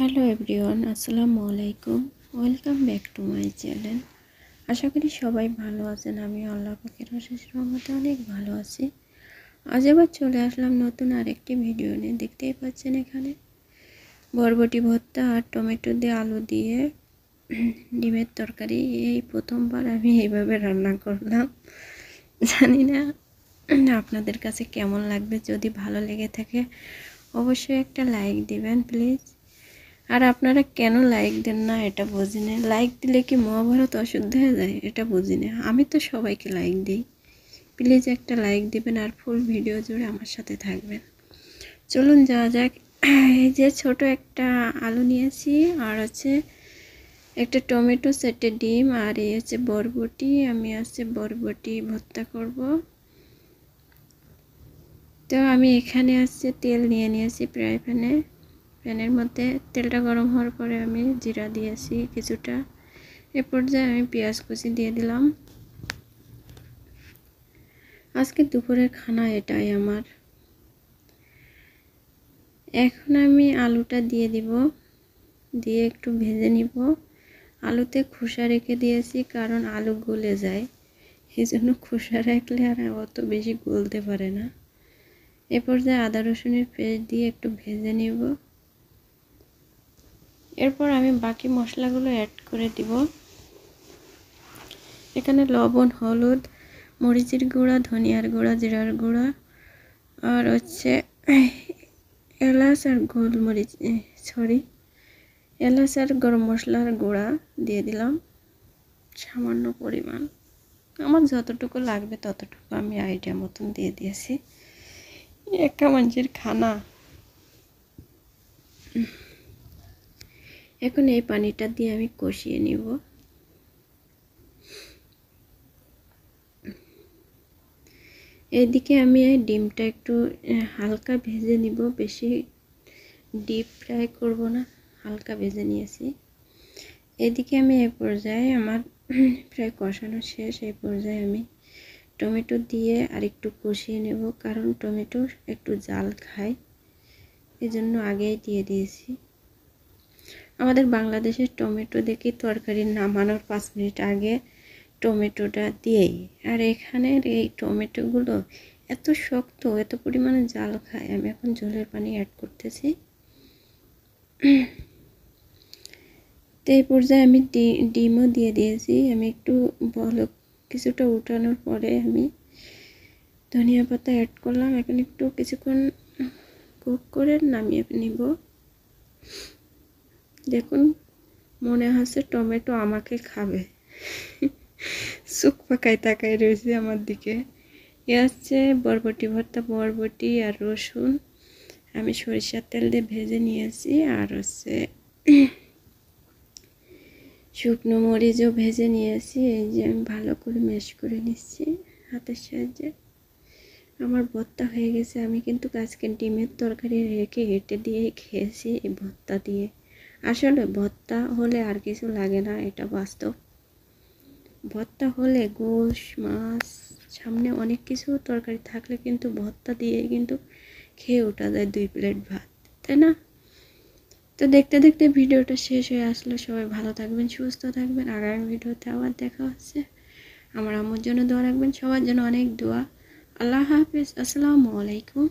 hello everyone আসসালামু আলাইকুম welcome back to my channel আশা করি সবাই ভালো আছেন আমি আল্লাহ পাখির অশেষ রহমতে অনেক ভালো আছি আজ আবার চলে আসলাম নতুন আরেকটি ভিডিও নিয়ে দেখতেই পাচ্ছেন এখানে বরবটি ভর্তা আর টমেটো দিয়ে আলু দিয়ে ডিমের তরকারি এই প্রথমবার আমি এইভাবে রান্না করলাম জানি না আপনাদের কাছে কেমন লাগবে যদি ভালো লেগে থাকে অবশ্যই একটা লাইক দিবেন প্লিজ আর আপনারা কেন লাইক দেন না এটা বুঝি না লাইক দিলে কি মহাভারত অশুদ্ধ হয়ে যায় এটা বুঝি না আমি তো সবাইকে লাইক দিই প্লিজ একটা লাইক দেবেন আর ফুল ভিডিও জুড়ে আমার সাথে থাকবেন চলুন যাওয়া যাক এই যে ছোট একটা আলু নিয়েছি আর হচ্ছে একটা টমেটো সেটে ডিম আর এই হচ্ছে বরবটি আমি আছে বরবটি ভর্তা করব তো আমি এখানে আসছে তেল নিয়ে নিয়েছি প্রায় ফ্যানে প্যানের মধ্যে তেলটা গরম হওয়ার পরে আমি জিরা দিয়েছি কিছুটা এ পর্যায়ে আমি পেঁয়াজ কুচি দিয়ে দিলাম আজকে দুপুরের খানা এটাই আমার এখন আমি আলুটা দিয়ে দিব দিয়ে একটু ভেজে নিব আলুতে খোসা রেখে দিয়েছি কারণ আলু গলে যায় এই জন্য খোসা রাখলে আর অত বেশি গলতে পারে না এ পর্যায়ে আদা রসুনের পেস্ট দিয়ে একটু ভেজে নিব এরপর আমি বাকি মশলাগুলো অ্যাড করে দিব এখানে লবণ হলুদ মরিচের গুঁড়া ধনিয়ার গুঁড়া জিরার গুঁড়া আর হচ্ছে এলাচ আর গোলমরিচ সরি এলাচ আর গরম মশলার গুঁড়া দিয়ে দিলাম সামান্য পরিমাণ আমার যতটুকু লাগবে ততটুকু আমি আইডিয়া মতন দিয়ে দিয়েছি একটা মঞ্চের খানা এখন এই পানিটা দিয়ে আমি কষিয়ে নিব এদিকে আমি ডিমটা একটু হালকা ভেজে নিব বেশি ডিপ ফ্রাই করব না হালকা ভেজে নিয়েছি এদিকে আমি এ পর্যায়ে আমার প্রায় কষানো শেষ এই পর্যায়ে আমি টমেটো দিয়ে আর একটু কষিয়ে নেব কারণ টমেটো একটু জাল খায় এজন্য আগেই দিয়ে দিয়েছি আমাদের বাংলাদেশের টমেটো দেখি তরকারি নামানোর পাঁচ মিনিট আগে টমেটোটা দিয়েই আর এখানের এই টমেটোগুলো এত শক্ত এত পরিমাণে জাল খায় আমি এখন জলের পানি অ্যাড করতেছি তো এই পর্যায়ে আমি ডিমও দিয়ে দিয়েছি আমি একটু বলক কিছুটা উঠানোর পরে আমি ধনিয়া পাতা অ্যাড করলাম এখন একটু কিছুক্ষণ কুক করে নামিয়ে নিব দেখুন মনে হচ্ছে টমেটো আমাকে খাবে চোখ পাকায় তাকায় রয়েছে আমার দিকে এ হচ্ছে বরবটি ভর্তা বরবটি আর রসুন আমি সরিষার তেল দিয়ে ভেজে নিয়েছি আর হচ্ছে শুকনো মরিচও ভেজে নিয়েছি এই যে আমি ভালো করে মেশ করে নিচ্ছি হাতের সাহায্যে আমার ভর্তা হয়ে গেছে আমি কিন্তু আজকে ডিমের তরকারি রেখে হেঁটে দিয়ে খেয়েছি এই ভর্তা দিয়ে আসলে ভত্তা হলে আর কিছু লাগে না এটা বাস্তব ভর্তা হলে গোশ মাছ সামনে অনেক কিছু তরকারি থাকলে কিন্তু ভত্তা দিয়ে কিন্তু খেয়ে ওঠা যায় দুই প্লেট ভাত তাই না তো দেখতে দেখতে ভিডিওটা শেষ হয়ে আসলো সবাই ভালো থাকবেন সুস্থ থাকবেন আগামী ভিডিওতে আবার দেখা হচ্ছে আমার আমার জন্য দোয়া রাখবেন সবার জন্য অনেক দোয়া আল্লাহ হাফিজ আসসালামু আলাইকুম